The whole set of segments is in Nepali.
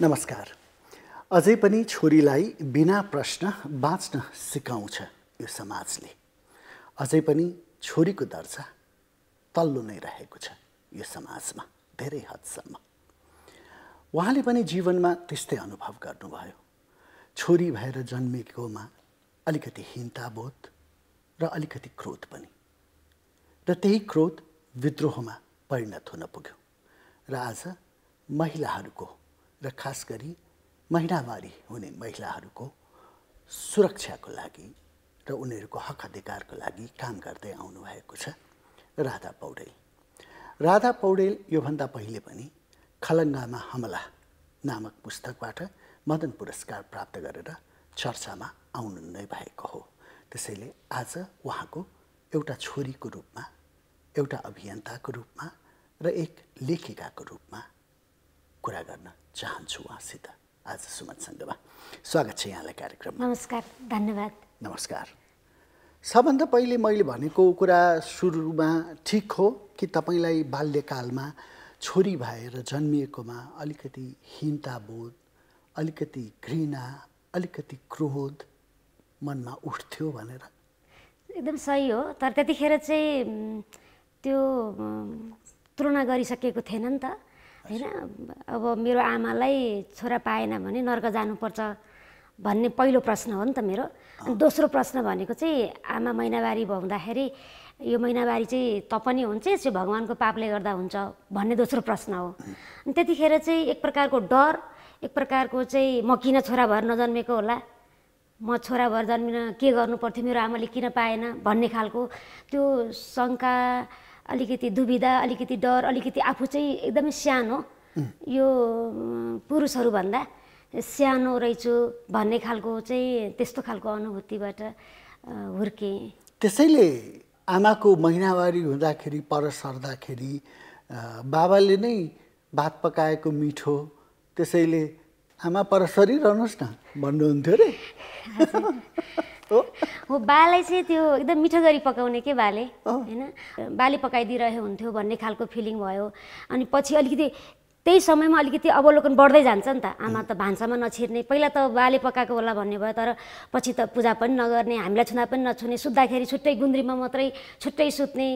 नमस्कार अझै पनि छोरीलाई बिना प्रश्न बाँच्न सिकाउँछ यो समाजले अझै पनि छोरीको दर्जा तल्लो नै रहेको छ यो समाजमा धेरै हदसम्म उहाँले पनि जीवनमा त्यस्तै अनुभव गर्नुभयो छोरी भएर जन्मेकोमा अलिकति हिन्ताबोध र अलिकति क्रोध पनि र त्यही क्रोध विद्रोहमा परिणत हुन पुग्यो र आज महिलाहरूको र खास गरी महिनावारी हुने महिलाहरूको सुरक्षाको लागि र उनीहरूको हक अधिकारको लागि काम गर्दै आउनुभएको छ राधा पौडेल राधा पौडेल योभन्दा पहिले पनि खलङ्गामा हमला नामक पुस्तकबाट मदन पुरस्कार प्राप्त गरेर चर्चामा आउनु नै भएको हो त्यसैले आज उहाँको एउटा छोरीको रूपमा एउटा अभियन्ताको रूपमा र एक लेखिकाको रूपमा कुरा गर्न चाहन्छु उहाँसित आज सुमन सङ्घमा स्वागत छ यहाँलाई कार्यक्रम नमस्कार धन्यवाद नमस्कार सबभन्दा पहिले मैले भनेको कुरा सुरुमा ठिक हो कि तपाईँलाई बाल्यकालमा छोरी भएर जन्मिएकोमा अलिकति हिन्ताबोध अलिकति घृणा अलिकति क्रोध मनमा उठ्थ्यो भनेर एकदम सही हो तर त्यतिखेर चाहिँ त्यो तुलना गरिसकेको थिएन नि त होइन अब मेरो आमालाई छोरा पाएन भने नर्क जानुपर्छ भन्ने पहिलो प्रश्न हो नि त मेरो अनि दोस्रो प्रश्न भनेको चाहिँ आमा महिनावारी हुँदाखेरि यो महिनावारी चाहिँ त पनि हुन्छ यसो भगवान्को पापले गर्दा हुन्छ भन्ने दोस्रो प्रश्न हो अनि त्यतिखेर चाहिँ एक प्रकारको डर एक प्रकारको चाहिँ म किन छोरा भएर नजन्मेको होला म छोरा भएर जन्मिन के गर्नु पर्थ्यो मेरो आमाले किन पाएन भन्ने खालको त्यो शङ्का अलिकति दुविधा अलिकति डर अलिकति आफू चाहिँ एकदमै सानो यो पुरुषहरूभन्दा सानो रहेछु भन्ने खालको चाहिँ त्यस्तो खालको अनुभूतिबाट हुर्केँ त्यसैले आमाको महिनावारी हुँदाखेरि पर सर्दाखेरि बाबाले नै भात पकाएको मिठो त्यसैले आमा पर सरिरहनुहोस् न भन्नुहुन्थ्यो अरे हो बालाई चाहिँ त्यो एकदम मिठो गरी पकाउने के बाले होइन बाले पकाइदिइरहेको हुन्थ्यो भन्ने खालको फिलिङ भयो अनि पछि अलिकति त्यही समयमा अलिकति अवलोकन बढ्दै जान्छ नि त आमा त भान्सामा नछिर्ने पहिला त बाले पकाएको होला भन्ने भयो तर पछि त पूजा पनि नगर्ने हामीलाई छुँदा पनि नछुने सुत्दाखेरि छुट्टै गुन्द्रीमा मात्रै छुट्टै सुत्ने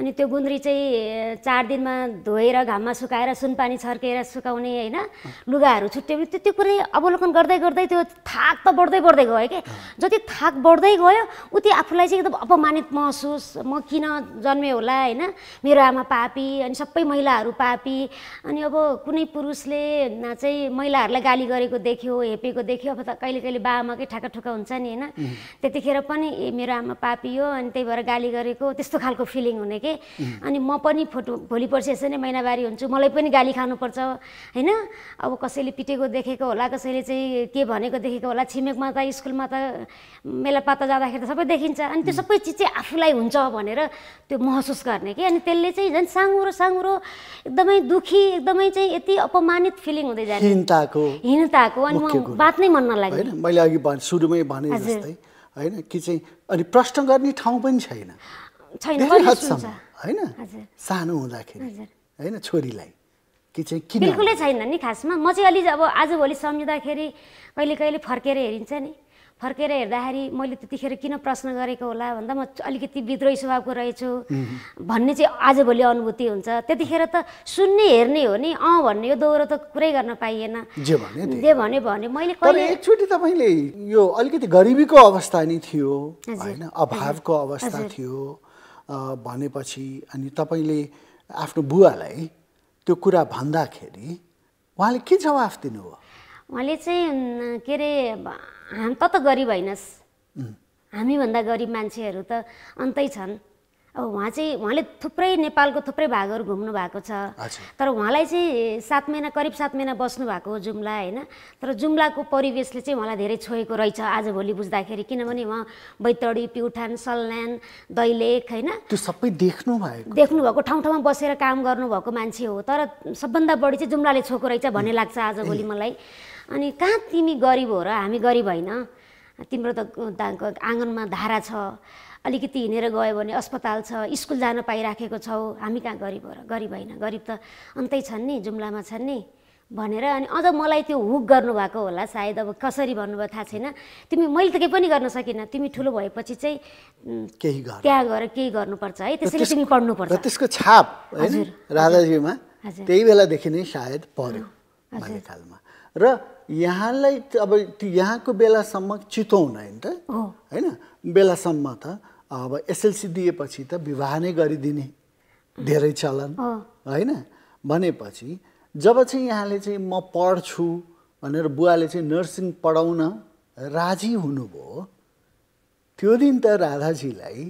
अनि त्यो गुन्द्री चाहिँ चार दिनमा धोएर घाममा सुकाएर सुनपानी छर्केर सुकाउने होइन लुगाहरू छुट्टै पनि त्यो त्यो कुरै अवलोकन गर्दै गर्दै त्यो थाक त बढ्दै बढ्दै गयो कि जति थाक बढ्दै गयो उति आफूलाई चाहिँ एकदम अपमानित महसुस म किन जन्मेँ होला होइन मेरो आमा पापी अनि सबै महिलाहरू पापी अनि अब कुनै पुरुषले चाहिँ महिलाहरूलाई गाली गरेको देख्यो हेपेको देख्यो अब त कहिले कहिले बाबामाकै ठुका हुन्छ नि होइन त्यतिखेर पनि ए मेरो आमा पापी हो अनि त्यही भएर गाली गरेको त्यस्तो खालको फिलिङ हुने कि अनि म पनि फोटो भोलि पर्सि यसरी नै महिनावारी हुन्छु मलाई पनि गाली खानुपर्छ होइन अब कसैले पिटेको देखेको होला कसैले चाहिँ के भनेको देखेको होला छिमेकमा त स्कुलमा त मेलापाता जाँदाखेरि त सबै देखिन्छ अनि त्यो सबै चिज चाहिँ आफूलाई हुन्छ भनेर त्यो महसुस गर्ने कि अनि त्यसले चाहिँ झन् साँगुरो साँगुरो एकदमै दुःखी एकदमै चाहिँ यति अपमानित फिलिङ हुँदै जाने हिनताको हिनताको अनि म बात नै मन नलाग्यो मैले अघि सुरुमै भने जस्तै होइन कि चाहिँ अनि प्रश्न गर्ने ठाउँ पनि छैन होइन सानो हुँदाखेरि होइन छोरीलाई कि चाहिँ बिल्कुलै छैन नि खासमा म चाहिँ अलि अब आजभोलि सम्झिँदाखेरि कहिले कहिले फर्केर हेरिन्छ नि फर्केर हेर्दाखेरि मैले त्यतिखेर किन प्रश्न गरेको होला भन्दा म अलिकति विद्रोही स्वभावको रहेछु भन्ने चाहिँ आजभोलि अनुभूति हुन्छ त्यतिखेर त सुन्ने हेर्ने हो नि अँ भन्ने यो दोहोरो त कुरै गर्न पाइएन जे भने भने मैले एकचोटि तपाईँले यो अलिकति गरिबीको अवस्था नै थियो होइन अभावको अवस्था थियो भनेपछि अनि तपाईँले आफ्नो बुवालाई त्यो कुरा भन्दाखेरि उहाँले के जवाफ दिनुभयो उहाँले चाहिँ के अरे त त गरिब होइनस् हामीभन्दा गरिब मान्छेहरू त अन्तै छन् अब उहाँ चाहिँ उहाँले थुप्रै नेपालको थुप्रै भागहरू घुम्नु भएको छ तर उहाँलाई चाहिँ सात महिना करिब सात महिना बस्नु भएको हो जुम्ला होइन तर जुम्लाको परिवेशले चाहिँ उहाँलाई धेरै छोएको रहेछ आजभोलि बुझ्दाखेरि किनभने उहाँ बैतडी प्युठान सल्यान दैलेख होइन त्यो सबै देख्नु भएको देख्नु भएको ठाउँ ठाउँमा बसेर काम गर्नुभएको मान्छे हो तर सबभन्दा बढी चाहिँ जुम्लाले छोएको रहेछ भन्ने लाग्छ आजभोलि मलाई अनि कहाँ तिमी गरिब हो र हामी गरिब होइन तिम्रो त आँगनमा धारा छ अलिकति हिँडेर गयो भने अस्पताल छ स्कुल जान पाइराखेको छौ हामी कहाँ गरिब हो र गरिब होइन गरिब त अन्तै छन् नि जुम्लामा छन् नि भनेर अनि अझ मलाई त्यो हुक गर्नुभएको होला सायद अब कसरी भन्नुभयो थाहा छैन तिमी मैले त केही पनि गर्न सकिनँ तिमी ठुलो भएपछि चाहिँ केही त्यहाँ गएर केही गर्नुपर्छ है त्यसरी तिमी पढ्नुपर्छ त्यसको छाप राजाजीमा त्यही बेलादेखि नै सायद पढ्यो भन्ने खालमा र यहाँलाई अब यहाँको बेलासम्म चितौन होइन त होइन बेलासम्म त अब एसएलसी दिएपछि त विवाह नै गरिदिने धेरै चलन होइन भनेपछि जब चाहिँ यहाँले चाहिँ म पढ्छु भनेर बुवाले चाहिँ नर्सिङ पढाउन राजी हुनुभयो त्यो दिन त राधाजीलाई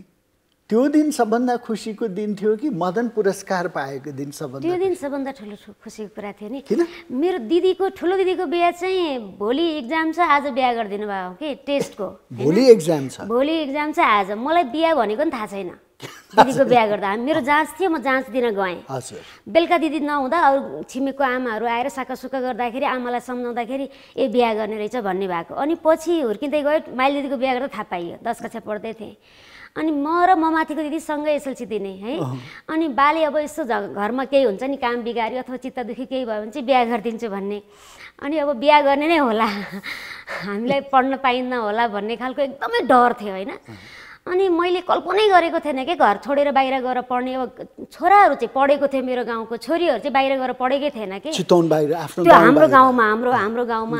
त्यो दिन सबभन्दा खुसीको दिन थियो कि मदन पुरस्कार पाएको दिन सबभन्दा त्यो दिन सबभन्दा ठुलो खुसीको कुरा थियो नि मेरो दिदीको ठुलो दिदीको बिहा चाहिँ भोलि इक्जाम छ आज बिहा गरिदिनु भयो कि टेस्टको भोलि इक्जाम छ भोलि इक्जाम छ आज मलाई बिहा भनेको नि थाहा छैन दिदीको बिहा गर्दा मेरो जाँच थियो म जाँच दिन गएँ बेलुका दिदी नहुँदा अरू छिमेकको आमाहरू आएर साकासुका गर्दाखेरि आमालाई सम्झाउँदाखेरि ए बिहा गर्ने रहेछ भन्ने भएको अनि पछि हुर्किँदै गयो माइली दिदीको बिहा गर्दा थाहा पाइयो दस कक्षा पढ्दै थिएँ अनि म र म माथिको दिदीसँगै एसएलसी दिने है अनि बाले अब यस्तो घरमा केही हुन्छ नि काम बिगारी अथवा चित्त दुखी केही भयो भने चाहिँ बिहा गरिदिन्छु भन्ने अनि अब बिहा गर्ने नै होला हामीलाई पढ्न पाइन्न होला भन्ने खालको एकदमै डर थियो होइन अनि मैले कल्पनै गरेको थिएन कि घर छोडेर बाहिर गएर पढ्ने अब छोराहरू चाहिँ पढेको थियो मेरो गाउँको छोरीहरू चाहिँ बाहिर गएर पढेकै थिएन कि त्यो हाम्रो गाउँमा हाम्रो हाम्रो गाउँमा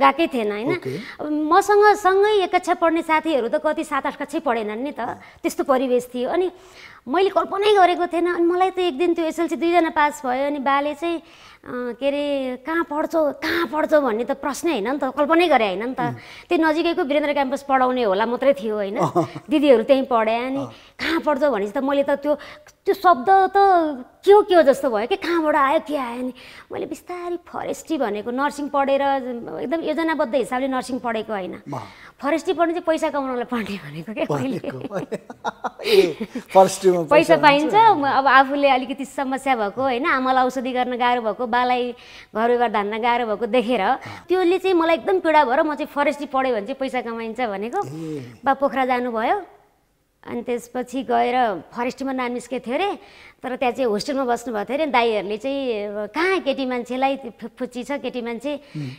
गएकै थिएन होइन मसँग सँगै एक कक्षा पढ्ने साथीहरू त कति सात आठ कक्षै पढेनन् नि त त्यस्तो परिवेश थियो अनि मैले कल्पनै गरेको थिएन अनि मलाई त एक दिन त्यो एसएलसी दुईजना पास भयो अनि बाले चाहिँ के अरे कहाँ पढ्छौ कहाँ पढ्छौ भन्ने त प्रश्नै होइन नि त कल्पनै गरे होइन नि त त्यो नजिकैको वीरेन्द्र क्याम्पस पढाउने होला मात्रै थियो होइन दिदीहरू त्यहीँ पढे अनि कहाँ पढ्छौ भने त मैले त त्यो त्यो शब्द त के हो के हो जस्तो भयो कि कहाँबाट आयो के आयो नि मैले बिस्तारै फरेस्ट्री भनेको नर्सिङ पढेर एकदम योजनाबद्ध हिसाबले नर्सिङ पढेको होइन फरेस्ट्री पढ्नु चाहिँ पैसा कमाउनलाई पढ्ने भनेको क्या पैसा पाइन्छ अब आफूले अलिकति समस्या भएको होइन आमालाई औषधि गर्न गाह्रो भएको बालाई घर व्यवहार धान्न गाह्रो भएको देखेर त्यसले चाहिँ मलाई एकदम पीडा भएर म चाहिँ फरेस्ट्री पढ्यो भने चाहिँ पैसा कमाइन्छ भनेको बा पोखरा जानुभयो अनि त्यसपछि गएर फरेस्टमा नाम निस्केको थियो अरे तर त्यहाँ चाहिँ होस्टेलमा बस्नुभएको थियो अरे दाईहरूले चाहिँ कहाँ केटी मान्छेलाई फुच्ची छ केटी मान्छे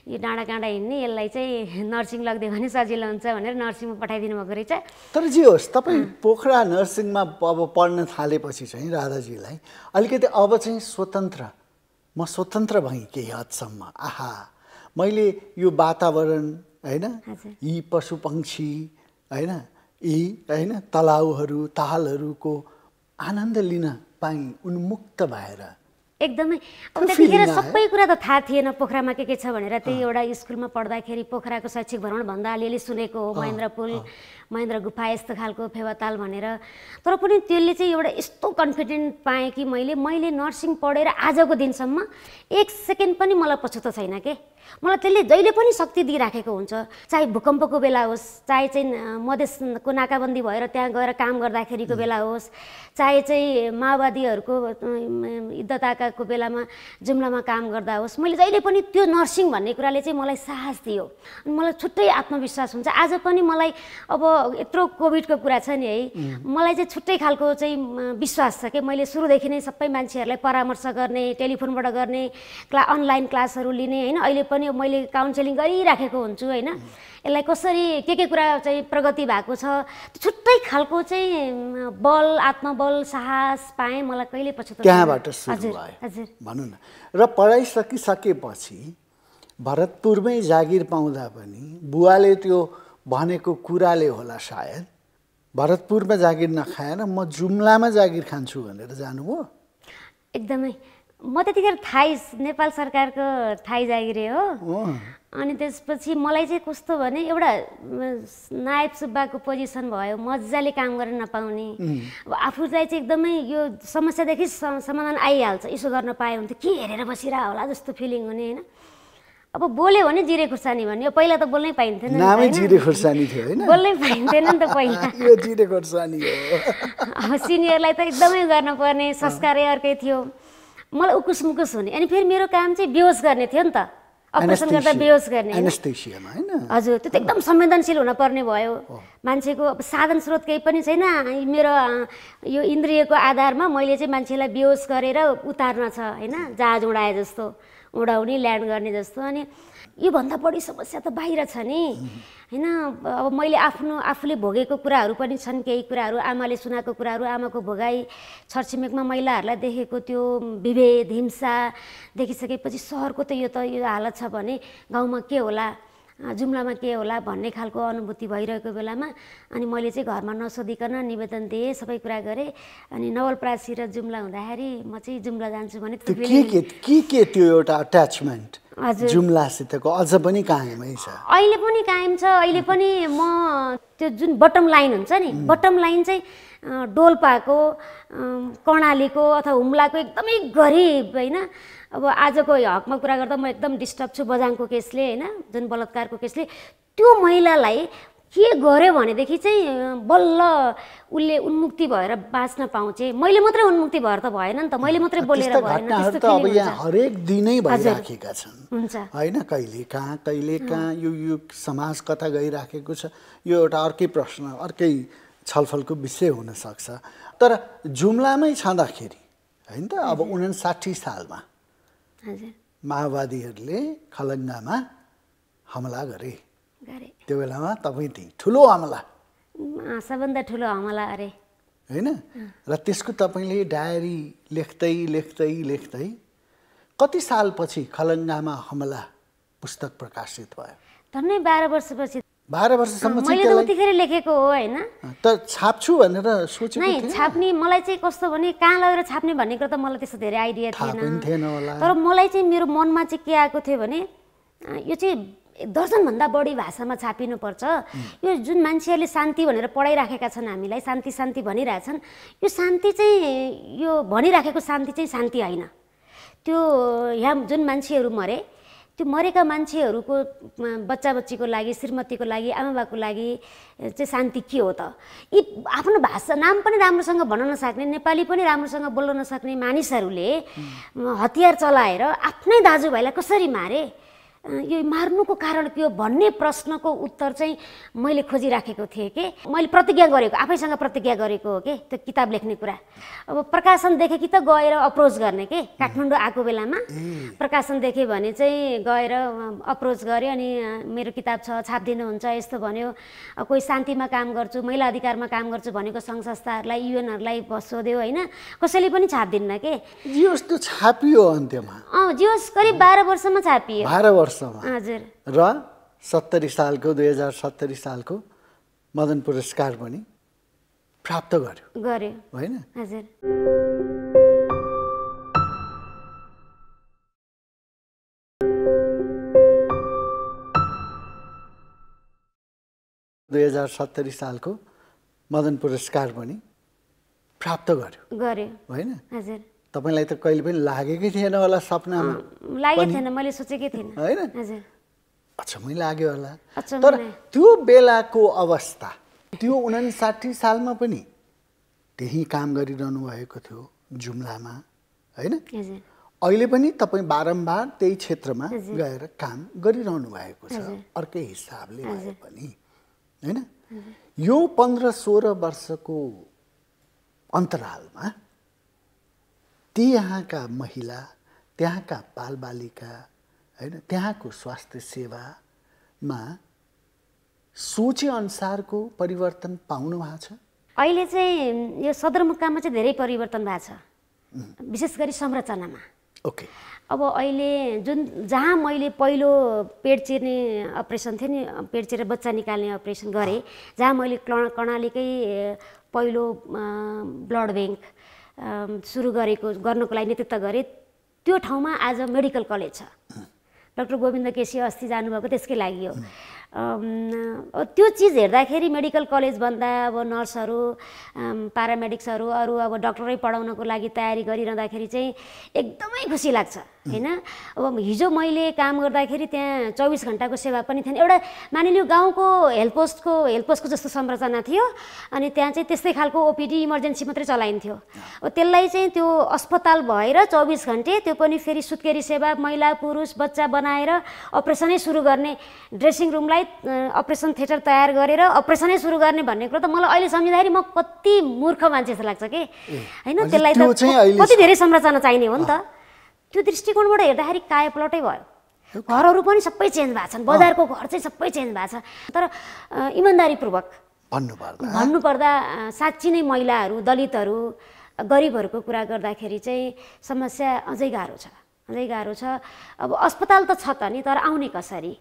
यो डाँडा काँडा हिँड्ने यसलाई चाहिँ नर्सिङ लगिदियो भने सजिलो हुन्छ भनेर नर्सिङमा पठाइदिनु भएको रहेछ तर जे होस् तपाईँ पोखरा नर्सिङमा अब पढ्न थालेपछि चाहिँ राधाजीलाई अलिकति अब चाहिँ स्वतन्त्र म स्वतन्त्र भएँ केही हदसम्म आहा मैले यो वातावरण होइन यी पशु पक्षी होइन यी होइन तलाउहरू तालहरूको आनन्द लिन पाएँ उन्मुक्त भएर एकदमै अब त्यतिखेर सबै कुरा त थाहा थिएन पोखरामा के के छ भनेर त्यही एउटा स्कुलमा पढ्दाखेरि पोखराको शैक्षिक भ्रमण भन्दा अलिअलि सुनेको हो महेन्द्र पुल महेन्द्र गुफा यस्तो खालको फेवाताल भनेर तर पनि त्यसले चाहिँ एउटा यस्तो कन्फिडेन्ट पाएँ कि मैले मैले नर्सिङ पढेर आजको दिनसम्म एक सेकेन्ड पनि मलाई पछुतो छैन के मलाई त्यसले जहिले पनि शक्ति दिइराखेको हुन्छ चाहे भूकम्पको बेला होस् चाहे चाहिँ मधेसको नाकाबन्दी भएर त्यहाँ गएर काम गर्दाखेरिको बेला होस् चाहे चाहिँ माओवादीहरूको युद्धताकाको बेलामा जुम्लामा काम गर्दा होस् मैले जहिले पनि त्यो नर्सिङ भन्ने कुराले चाहिँ मलाई साहस दियो अनि मलाई छुट्टै आत्मविश्वास हुन्छ आज पनि मलाई अब यत्रो कोभिडको कुरा छ नि है मलाई चाहिँ छुट्टै खालको चाहिँ विश्वास छ कि मैले सुरुदेखि नै सबै मान्छेहरूलाई परामर्श गर्ने टेलिफोनबाट गर्ने क्ला अनलाइन क्लासहरू लिने होइन अहिले पनि पनि मैले काउन्सिलिङ गरिराखेको हुन्छु होइन यसलाई कसरी के के कुरा चाहिँ प्रगति भएको छ छुट्टै खालको चाहिँ बल आत्मबल साहस पाएँ मलाई कहिले पछि त्यहाँबाट हजुर भनौँ न र पढाइ सकिसकेपछि भरतपुरमै जागिर पाउँदा पनि बुवाले त्यो भनेको कुराले होला सायद भरतपुरमा जागिर नखाएर म जुम्लामा जागिर खान्छु भनेर जानुभयो एकदमै म त्यतिखेर थाइस नेपाल सरकारको थाइ जागिरे हो अनि त्यसपछि मलाई चाहिँ कस्तो भने एउटा नायब सुब्बाको पोजिसन भयो मजाले काम गर्न नपाउने अब आफूलाई चाहिँ एकदमै यो समस्यादेखि समाधान आइहाल्छ यसो गर्न पायो भने त के हेरेर बसिरह होला जस्तो फिलिङ हुने होइन अब बोल्यो भने जिरे खुर्सानी भन्यो पहिला त बोल्नै पाइन्थेन बोल्नै पाइन्थेन नि त पहिला अब सिनियरलाई त एकदमै गर्नुपर्ने संस्कारै अर्कै थियो मलाई उकुस मुकुस हुने अनि फेरि मेरो काम चाहिँ बेहोस गर्ने थियो नि त अपरेसन गर्दा बेहोस गर्ने हजुर त्यो त एकदम संवेदनशील हुनपर्ने भयो मान्छेको अब साधन स्रोत केही पनि छैन मेरो यो इन्द्रियको आधारमा मैले चाहिँ मान्छेलाई बेहोस गरेर उतार्न छ होइन जहाज उडाए जस्तो उडाउने ल्यान्ड गर्ने जस्तो अनि योभन्दा बढी समस्या त बाहिर छ नि होइन अब मैले आफ्नो आफूले भोगेको कुराहरू पनि छन् केही कुराहरू आमाले सुनाएको कुराहरू आमाको भोगाई छरछिमेकमा महिलाहरूलाई देखेको त्यो विभेद हिंसा देखिसकेपछि सहरको त यो त यो हालत छ भने गाउँमा के होला जुम्लामा के होला भन्ने खालको अनुभूति भइरहेको बेलामा अनि मैले चाहिँ घरमा नसोधिकन निवेदन दिएँ सबै कुरा गरेँ अनि नवलप्रासी र जुम्ला हुँदाखेरि म चाहिँ जुम्ला जान्छु भने के के त्यो एउटा अट्याचमेन्ट जुम्लासितको अझ पनि कायमै छ अहिले पनि कायम छ अहिले पनि म त्यो जुन बटम लाइन हुन्छ नि बटम लाइन चाहिँ डोल्पाको कर्णालीको अथवा हुम्लाको एकदमै गरिब होइन अब आजको हकमा कुरा गर्दा म एकदम डिस्टर्ब छु बजाङको केसले होइन जुन बलात्कारको केसले त्यो महिलालाई के गर्यो भनेदेखि चाहिँ बल्ल उसले उन्मुक्ति भएर बाँच्न पाउँछ मैले मात्रै उन्मुक्ति भएर त भएन नि त मैले मात्रै बोलेर भएन अब यहाँ हरेक दिनै भइराखेका छन् होइन कहिले कहाँ कहिले कहाँ यो युग समाज कता गइराखेको छ यो एउटा अर्कै प्रश्न अर्कै छलफलको विषय हुनसक्छ तर जुम्लामै छँदाखेरि होइन त अब उनासाठी सालमा माओवादीहरूले खलङ्गामा हमला गरे त्यो बेलामा तपाईँ थिए ठुलो हमला सबभन्दा ठुलो हमला अरे होइन र त्यसको तपाईँले डायरी लेख्दै लेख्दै लेख्दै कति सालपछि खलङ्गामा हमला पुस्तक प्रकाशित भयो झन्डै बाह्र वर्षपछि बाह्र वर्षसम्म मैले त उतिखेर लेखेको हो होइन त छाप्छु भनेर सोचेको नै छाप्ने मलाई चाहिँ कस्तो भने कहाँ लगेर छाप्ने भन्ने कुरा त मलाई त्यस्तो धेरै आइडिया थिएन तर मलाई चाहिँ मेरो मनमा चाहिँ के आएको थियो भने यो चाहिँ दर्जनभन्दा बढी भाषामा छापिनुपर्छ यो जुन मान्छेहरूले शान्ति भनेर पढाइराखेका छन् हामीलाई शान्ति शान्ति भनिरहेछन् यो शान्ति चाहिँ यो भनिराखेको शान्ति चाहिँ शान्ति होइन त्यो यहाँ जुन मान्छेहरू मरे त्यो मरेका मान्छेहरूको बच्चा बच्चीको लागि श्रीमतीको लागि आमा लागि चाहिँ शान्ति के हो त यी आफ्नो भाषा नाम पनि राम्रोसँग भन्न नसक्ने नेपाली पनि राम्रोसँग बोल्न नसक्ने मानिसहरूले हतियार चलाएर आफ्नै दाजुभाइलाई कसरी मारे यो मार्नुको कारण के हो भन्ने प्रश्नको उत्तर चाहिँ मैले खोजिराखेको थिएँ कि मैले प्रतिज्ञा गरेको आफैसँग प्रतिज्ञा गरेको हो कि त्यो किताब लेख्ने कुरा अब प्रकाशन कि त गएर अप्रोच गर्ने के काठमाडौँ आएको बेलामा प्रकाशन देखेँ भने चाहिँ गएर अप्रोच गरेँ अनि मेरो किताब छ छापिदिनुहुन्छ यस्तो भन्यो कोही शान्तिमा काम गर्छु महिला अधिकारमा काम गर्छु भनेको सङ्घ संस्थाहरूलाई युएनहरूलाई सोध्यो होइन कसैले पनि छापिदिन्न के जियोस् त छापियो अन्त्यमा अँ जियोस् करिब बाह्र वर्षमा छापियो बाह्र वर्ष वर्षमा र सत्तरी सालको दुई हजार सत्तरी सालको मदन पुरस्कार पनि प्राप्त गर्यो गर्यो होइन दुई हजार सत्तरी सालको मदन पुरस्कार पनि प्राप्त गर्यो गर्यो होइन हजुर तपाईँलाई त कहिले पनि लागेकै थिएन होला सपनामा लागेको थिएन मैले सोचेकै थिएन होइन अचम्मै लाग्यो होला तर त्यो बेलाको अवस्था त्यो उनासाठी सालमा पनि त्यही काम गरिरहनु भएको थियो जुम्लामा होइन अहिले पनि तपाईँ बारम्बार त्यही क्षेत्रमा गएर काम गरिरहनु भएको छ अर्कै हिसाबले भए पनि होइन यो पन्ध्र सोह्र वर्षको अन्तरालमा त्यहाँका महिला त्यहाँका बालबालिका होइन त्यहाँको स्वास्थ्य सेवामा सोचेअनुसारको परिवर्तन पाउनु भएको छ अहिले चाहिँ यो सदरमुकाममा चाहिँ धेरै परिवर्तन भएको छ विशेष गरी संरचनामा ओके अब अहिले जुन जहाँ मैले पहिलो पेट चिर्ने अपरेसन थियो नि पेट चिरेर बच्चा निकाल्ने अपरेसन गरेँ जहाँ मैले कर्णालीकै पहिलो ब्लड ब्याङ्क सुरु गरेको गर्नको लागि नेतृत्व गरे त्यो ठाउँमा आज मेडिकल कलेज छ डक्टर गोविन्द केसी अस्ति जानुभएको त्यसकै लागि हो त्यो चिज हेर्दाखेरि मेडिकल कलेजभन्दा अब नर्सहरू प्यारामेडिक्सहरू अरू अब डक्टरै पढाउनको लागि तयारी गरिरहँदाखेरि चाहिँ एकदमै खुसी लाग्छ होइन अब हिजो मैले काम गर्दाखेरि त्यहाँ चौबिस घन्टाको सेवा पनि थिएन एउटा मानिलियो गाउँको हेल्पपोस्टको हेल्पपोस्टको जस्तो संरचना थियो अनि त्यहाँ चाहिँ त्यस्तै खालको ओपिडी इमर्जेन्सी मात्रै चलाइन्थ्यो अब त्यसलाई चाहिँ त्यो अस्पताल भएर चौबिस घन्टे त्यो पनि फेरि सुत्केरी सेवा महिला पुरुष बच्चा बनाएर अपरेसनै सुरु गर्ने ड्रेसिङ रुमलाई अपरेसन थिएटर तयार गरेर अपरेसनै सुरु गर्ने भन्ने कुरो त मलाई अहिले सम्झिँदाखेरि म कति मूर्ख मान्छे जस्तो लाग्छ कि होइन त्यसलाई त कति धेरै संरचना चाहिने हो नि त त्यो दृष्टिकोणबाट हेर्दाखेरि काय भयो घरहरू पनि सबै चेन्ज भएको छन् बजारको घर चाहिँ सबै चेन्ज भएको छ तर इमान्दारीपूर्वक भन्नुपर्दा साँच्ची नै महिलाहरू दलितहरू गरिबहरूको कुरा गर्दाखेरि चाहिँ समस्या अझै गाह्रो छ अझै गाह्रो छ अब अस्पताल त छ त नि तर आउने कसरी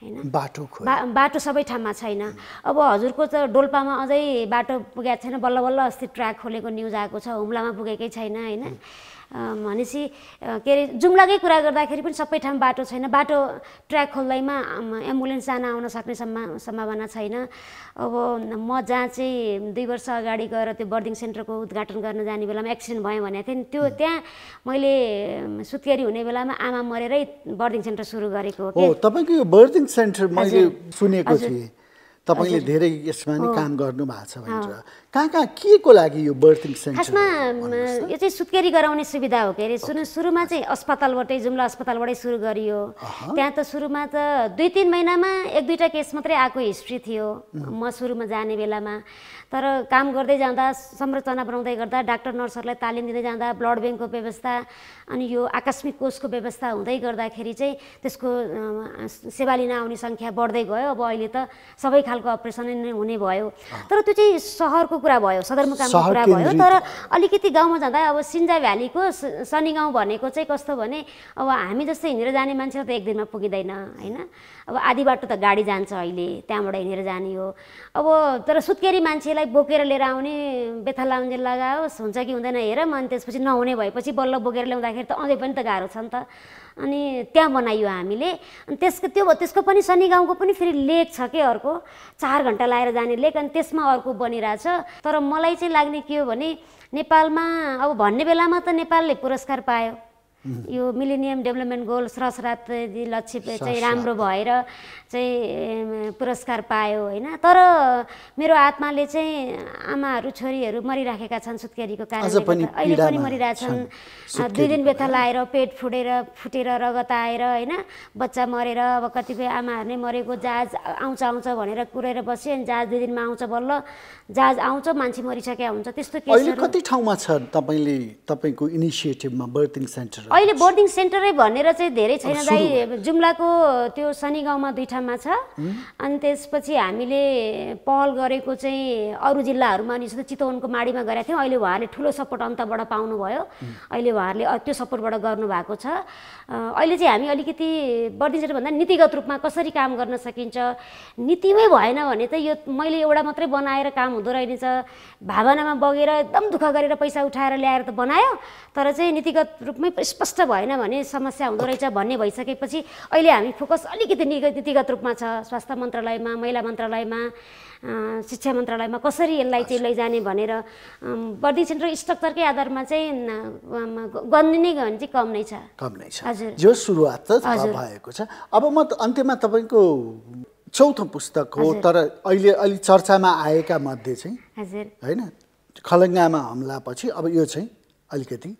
होइन बाटो बा बाटो सबै ठाउँमा छैन अब हजुरको त डोल्पामा अझै बाटो पुगेको छैन बल्ल बल्ल अस्ति ट्र्याक खोलेको न्युज आएको छ हुम्लामा पुगेकै छैन होइन भनेपछि के अरे जुम्लाकै कुरा गर्दाखेरि पनि सबै ठाउँ बाटो छैन बाटो ट्र्याक खोल्दैमा एम्बुलेन्स जान आउन सक्ने सम्मा सम्भावना छैन अब म जहाँ चाहिँ दुई वर्ष अगाडि गएर त्यो बर्दिङ सेन्टरको उद्घाटन गर्न जाने बेलामा एक्सिडेन्ट भयो भनेको थिएँ त्यो त्यहाँ मैले सुत्केरी हुने बेलामा आमा मरेरै बर्दिङ सेन्टर सुरु गरेको हो तपाईँको बर्दिङ सेन्टर मैले सुनेको थिएँ तपाईँले धेरै यसमा नि काम गर्नु भएको छ भनेर कहाँ कहाँ के को लागि यो बर्थिङ खासमा यो चाहिँ सुत्केरी गराउने सुविधा हो के अरे सुन सुरुमा चाहिँ अस्पतालबाटै जुम्ला अस्पतालबाटै सुरु गरियो त्यहाँ त सुरुमा त दुई तिन महिनामा एक दुईवटा केस मात्रै आएको हिस्ट्री थियो म सुरुमा जाने बेलामा तर काम गर्दै जाँदा संरचना बनाउँदै गर्दा डाक्टर नर्सहरूलाई तालिम दिँदै जाँदा ब्लड ब्याङ्कको व्यवस्था अनि यो आकस्मिक कोषको व्यवस्था हुँदै गर्दाखेरि चाहिँ त्यसको सेवा लिन आउने सङ्ख्या बढ्दै गयो अब अहिले त सबै खालको खालको अपरेसनै नै हुने भयो तर त्यो चाहिँ सहरको कुरा भयो सदरमुकामको कुरा भयो तर अलिकति गाउँमा जाँदा अब सिन्जा भ्यालीको सनी गाउँ भनेको चाहिँ कस्तो भने अब हामी जस्तै हिँडेर जाने मान्छे त एक दिनमा पुगिँदैन होइन अब आधी बाटो त गाडी जान्छ अहिले त्यहाँबाट हिँडेर जाने हो अब तर सुत्केरी मान्छेलाई बोकेर लिएर आउने बेथा लाउने लगाओस् हुन्छ कि हुँदैन हेर अनि त्यसपछि नहुने भएपछि बल्ल बोकेर ल्याउँदाखेरि त अझै पनि त गाह्रो छ नि त अनि त्यहाँ बनाइयो हामीले अनि त्यसको त्यो त्यसको पनि शनि गाउँको पनि फेरि लेक छ कि अर्को चार घन्टा लगाएर जाने लेक अनि त्यसमा अर्को बनिरहेछ तर मलाई चाहिँ लाग्ने के हो भने नेपालमा अब भन्ने बेलामा त नेपालले पुरस्कार पायो यो मिलेनियम डेभलपमेन्ट गोल सरसरात लक्ष्य चाहिँ राम्रो भएर चाहिँ पुरस्कार पायो होइन तर मेरो आत्माले चाहिँ आमाहरू छोरीहरू मरिराखेका छन् सुत्केरीको कारण अहिले पनि मरिरहेछन् दुई दिन बेथा लाएर पेट फुटेर फुटेर रगत आएर होइन बच्चा मरेर अब कतिपय आमाहरू नै मरेको जहाज आउँछ आउँछ भनेर कुरेर बस्यो अनि जहाज दुई दिनमा आउँछ बल्ल जहाज आउँछ मान्छे मरिसकेका हुन्छ त्यस्तो कति ठाउँमा छ तपाईँले तपाईँको इनिसिएटिभमा बर्थिङ सेन्टर अहिले बोर्डिङ सेन्टरै भनेर चाहिँ धेरै छैन दाइ जुम्लाको त्यो शनि गाउँमा दुई ठाउँमा छ अनि त्यसपछि हामीले पहल गरेको चाहिँ अरू जिल्लाहरूमा अनि जस्तो चितवनको माडीमा गरेका थियौँ अहिले उहाँहरूले ठुलो सपोर्ट अन्तबाट पाउनुभयो अहिले उहाँहरूले त्यो सपोर्टबाट गर्नुभएको छ अहिले चाहिँ हामी अलिकति सेन्टर भन्दा नीतिगत रूपमा कसरी काम गर्न सकिन्छ नीतिमै भएन भने त यो मैले एउटा मात्रै बनाएर काम हुँदो रहेछ भावनामा बगेर एकदम दुःख गरेर पैसा उठाएर ल्याएर त बनायो तर चाहिँ नीतिगत रूपमै स्पष्ट भएन भने समस्या हुँदो रहेछ भन्ने भइसकेपछि अहिले हामी फोकस अलिकति नीतिगत रूपमा छ स्वास्थ्य मन्त्रालयमा महिला मन्त्रालयमा शिक्षा मन्त्रालयमा कसरी यसलाई चाहिँ लैजाने भनेर बर्दिङ र स्ट्रक्चरकै आधारमा चाहिँ गर्ने नै गयो भने चाहिँ कम नै छ कम नै छ हजुर जो सुरुवात त भएको छ अब म अन्त्यमा तपाईँको चौथो पुस्तक हो तर अहिले अलिक चर्चामा आएका मध्ये चाहिँ हजुर होइन खलङ्गामा हमलापछि अब यो चाहिँ अलिकति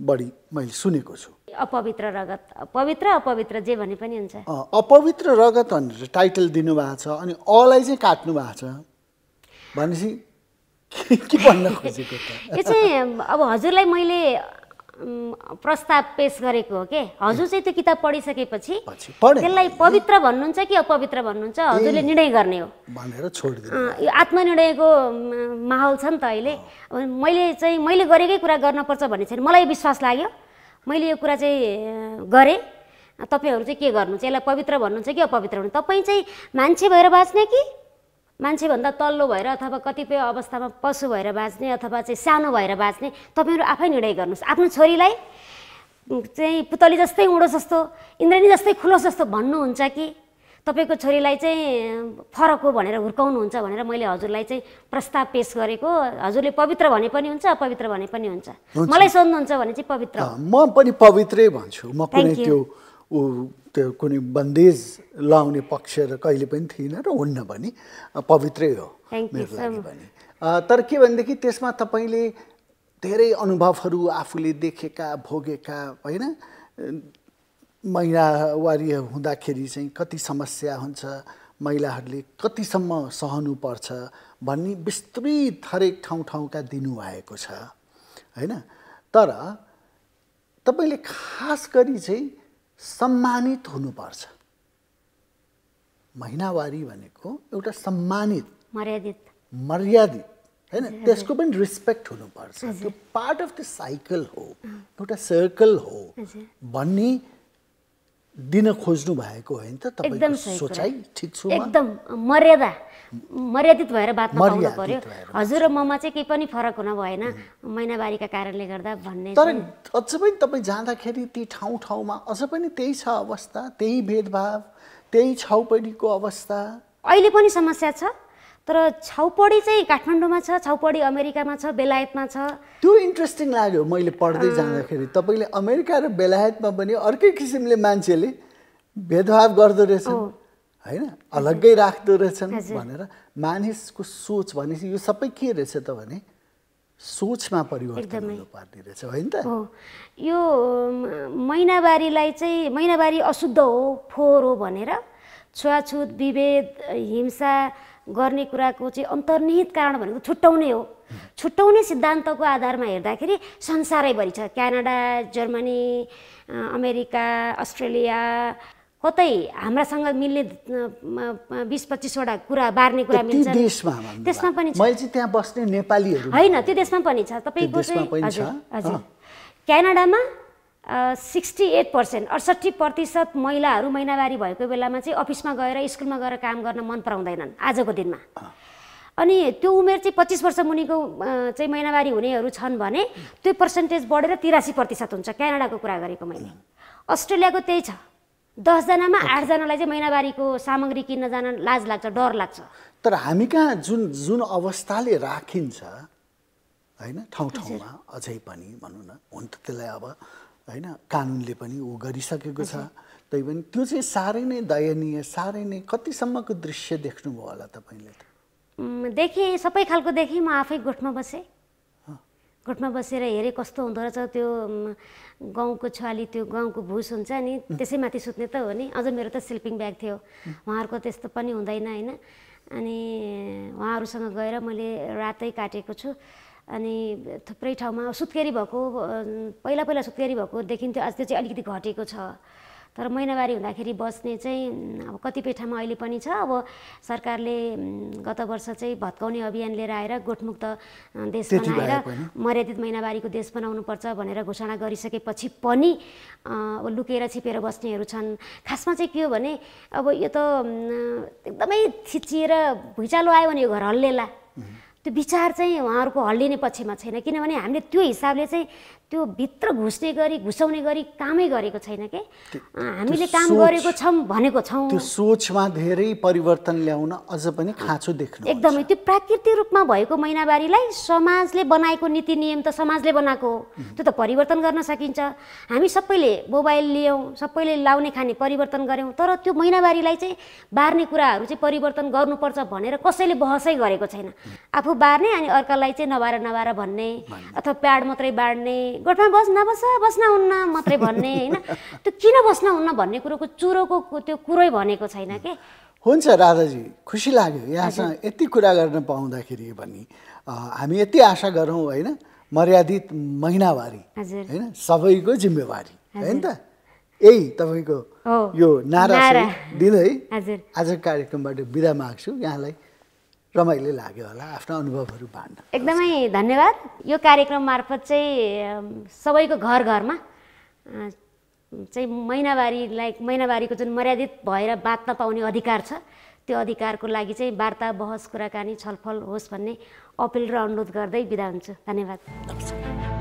बढी मैले सुनेको छु अपवित्र रगत पवित्र अपवित्र जे भने पनि हुन्छ अपवित्र रगत भनेर टाइटल दिनुभएको छ अनि अलाई चाहिँ काट्नु भएको छ भनेपछि के भन्न खोजेको यो चाहिँ अब हजुरलाई मैले प्रस्ताव पेश गरेको हो के हजुर चाहिँ त्यो किताब पढिसकेपछि त्यसलाई पवित्र भन्नुहुन्छ कि अपवित्र भन्नुहुन्छ हजुरले निर्णय गर्ने हो भनेर यो आत्मनिर्णयको माहौल छ नि त अहिले मैले चाहिँ मैले गरेकै कुरा गर्नुपर्छ भन्ने छैन मलाई विश्वास लाग्यो मैले यो कुरा चाहिँ गरेँ तपाईँहरू चाहिँ के गर्नुहुन्छ यसलाई पवित्र भन्नुहुन्छ कि अपवित्र भन्नु तपाईँ चाहिँ मान्छे भएर बाँच्ने कि मान्छेभन्दा तल्लो भएर अथवा कतिपय अवस्थामा पशु भएर बाँच्ने अथवा चाहिँ सानो भएर बाँच्ने तपाईँहरू आफै निर्णय गर्नुहोस् आफ्नो छोरीलाई चाहिँ पुतली जस्तै उडो जस्तो इन्द्रेणी जस्तै खुलो जस्तो भन्नुहुन्छ कि तपाईँको छोरीलाई चाहिँ फरक हो भनेर हुर्काउनुहुन्छ भनेर मैले हजुरलाई चाहिँ प्रस्ताव पेस गरेको हजुरले पवित्र भने पनि हुन्छ अपवित्र भने पनि हुन्छ मलाई सोध्नुहुन्छ भने चाहिँ पवित्र म पनि पवित्रै भन्छु म कुनै त्यो ऊ त्यो कुनै बन्देज लाउने पक्ष र कहिले पनि थिइनँ र हुन्न भने पवित्रै हो मेरो लागि भने तर के भनेदेखि त्यसमा तपाईँले धेरै अनुभवहरू आफूले देखेका भोगेका होइन महिनावारी हुँदाखेरि चाहिँ कति समस्या हुन्छ महिलाहरूले कतिसम्म सहनुपर्छ भन्ने विस्तृत हरेक ठाउँ ठाउँका दिनुभएको छ होइन तर तपाईँले खास गरी चाहिँ सम्मानित हुनुपर्छ महिनावारी भनेको एउटा सम्मानित मर्यादित मर्यादित होइन त्यसको पनि रिस्पेक्ट हुनुपर्छ त्यो पार्ट अफ द साइकल हो एउटा सर्कल हो भन्ने दिन खोज्नु भएको होइन सोचाइ ठिक छु एकदम मर्यादा मर्यादित भएर बात पाउनु पर्यो हजुर र ममा चाहिँ केही पनि फरक हुन भएन महिनावारीका कारणले गर्दा भन्ने तर अझ पनि तपाईँ जाँदाखेरि ती ठाउँ ठाउँमा अझ पनि त्यही छ अवस्था त्यही भेदभाव त्यही छाउपडीको अवस्था अहिले पनि समस्या छ तर छाउपडी चाहिँ काठमाडौँमा छ छाउपडी अमेरिकामा छ बेलायतमा छ त्यो इन्ट्रेस्टिङ लाग्यो मैले पढ्दै जाँदाखेरि तपाईँले अमेरिका र बेलायतमा पनि अर्कै किसिमले मान्छेले भेदभाव गर्दो रहेछन् होइन अलग्गै राख्दो रहेछन् भनेर मानिसको सोच भनेपछि यो सबै के रहेछ त भने सोचमा परिवर्तन पर्ने रहेछ होइन त यो महिनावारीलाई चाहिँ महिनावारी अशुद्ध हो फोहोर हो भनेर छुवाछुत विभेद हिंसा गर्ने कुराको चाहिँ अन्तर्निहित कारण भनेको छुट्याउने हो छुट्याउने सिद्धान्तको आधारमा हेर्दाखेरि संसारैभरि छ क्यानाडा जर्मनी अमेरिका अस्ट्रेलिया कतै हाम्रासँग मिल्ने बिस पच्चिसवटा कुरा बार्ने कुरा मिल्छ त्यसमा पनि त्यहाँ बस्ने नेपालीहरू होइन त्यो देशमा पनि छ तपाईँको चाहिँ क्यानाडामा सिक्सटी एट पर्सेन्ट अडसट्ठी प्रतिशत महिलाहरू महिनावारी भएको बेलामा चाहिँ अफिसमा गएर स्कुलमा गएर काम गर्न मन पराउँदैनन् आजको दिनमा अनि त्यो उमेर चाहिँ पच्चिस वर्ष मुनिको चाहिँ महिनावारी हुनेहरू छन् भने त्यो पर्सेन्टेज बढेर तिरासी प्रतिशत हुन्छ क्यानाडाको कुरा गरेको मैले अस्ट्रेलियाको त्यही छ दसजनामा आठजनालाई चाहिँ महिनावारीको सामग्री किन्न जान लाज लाग्छ डर लाग्छ तर हामी कहाँ जुन जुन अवस्थाले राखिन्छ होइन ठाउँ ठाउँमा अझै पनि भनौँ न हुन त त्यसलाई अब होइन कानुनले पनि ऊ गरिसकेको छ तैपनि त्यो चाहिँ साह्रै नै दयनीय साह्रै नै कतिसम्मको दृश्य देख्नुभयो होला तपाईँले त देखेँ सबै खालको देखेँ म आफै गोठमा बसेँ गोठमा बसेर हेरेँ कस्तो हुँदो रहेछ त्यो गाउँको छुवाली त्यो गाउँको भुस हुन्छ नि त्यसै माथि सुत्ने त हो नि अझ मेरो त स्लिपिङ ब्याग थियो उहाँहरूको त्यस्तो पनि हुँदैन होइन अनि उहाँहरूसँग गएर मैले रातै काटेको छु अनि थुप्रै ठाउँमा सुत्केरी भएको पहिला पहिला सुत्केरी भएको देखिन्थ्यो आज त्यो चाहिँ अलिकति घटेको छ तर महिनावारी हुँदाखेरि बस्ने चाहिँ अब कतिपय ठाउँमा अहिले पनि छ अब सरकारले गत वर्ष चाहिँ भत्काउने अभियान लिएर आएर गोठमुक्त देश बनाएर मर्यादित महिनावारीको देश बनाउनुपर्छ भनेर घोषणा गरिसकेपछि पनि लुकेर छिपेर बस्नेहरू छन् खासमा चाहिँ के हो भने अब यो त एकदमै छिचिएर भुइँचालो आयो भने यो घर हल्लेला त्यो विचार चाहिँ उहाँहरूको हल्लिने पक्षमा छैन किनभने हामीले त्यो हिसाबले चाहिँ त्यो भित्र घुस्ने गरी घुसाउने गरी कामै गरेको छैन के हामीले काम गरेको छौँ भनेको छौँ सोचमा धेरै परिवर्तन ल्याउन अझ पनि खाँचो देख्नु एकदमै त्यो प्राकृतिक रूपमा भएको महिनावारीलाई समाजले बनाएको नीति नियम त समाजले बनाएको हो त्यो त परिवर्तन गर्न सकिन्छ हामी सबैले मोबाइल लियौँ सबैले लाउने खाने परिवर्तन गऱ्यौँ तर त्यो महिनावारीलाई चाहिँ बार्ने कुराहरू चाहिँ परिवर्तन गर्नुपर्छ भनेर कसैले बहसै गरेको छैन आफू बार्ने अनि अर्कालाई चाहिँ नबार नबार भन्ने अथवा प्याड मात्रै बाँड्ने गठमा बस् नबस बस्न हुन्न मात्रै भन्ने होइन त्यो किन बस्न हुन्न भन्ने कुरोको चुरोको त्यो कुरै भनेको छैन के हुन्छ राधाजी खुसी लाग्यो यहाँसँग यति कुरा गर्न पाउँदाखेरि भने हामी यति आशा गरौँ होइन मर्यादित महिनावारी होइन सबैको जिम्मेवारी होइन त यही तपाईँको यो नारा दिँदै आजको कार्यक्रमबाट बिदा माग्छु यहाँलाई रमाइलो लाग्यो होला आफ्नो अनुभवहरू बाँड्न एकदमै धन्यवाद यो कार्यक्रम मार्फत चाहिँ सबैको घर घरमा चाहिँ महिनावारीलाई महिनावारीको जुन मर्यादित भएर बाँच्न पाउने अधिकार छ त्यो अधिकारको लागि चाहिँ वार्ता बहस कुराकानी छलफल होस् भन्ने अपिल र अनुरोध गर्दै बिदा हुन्छु धन्यवाद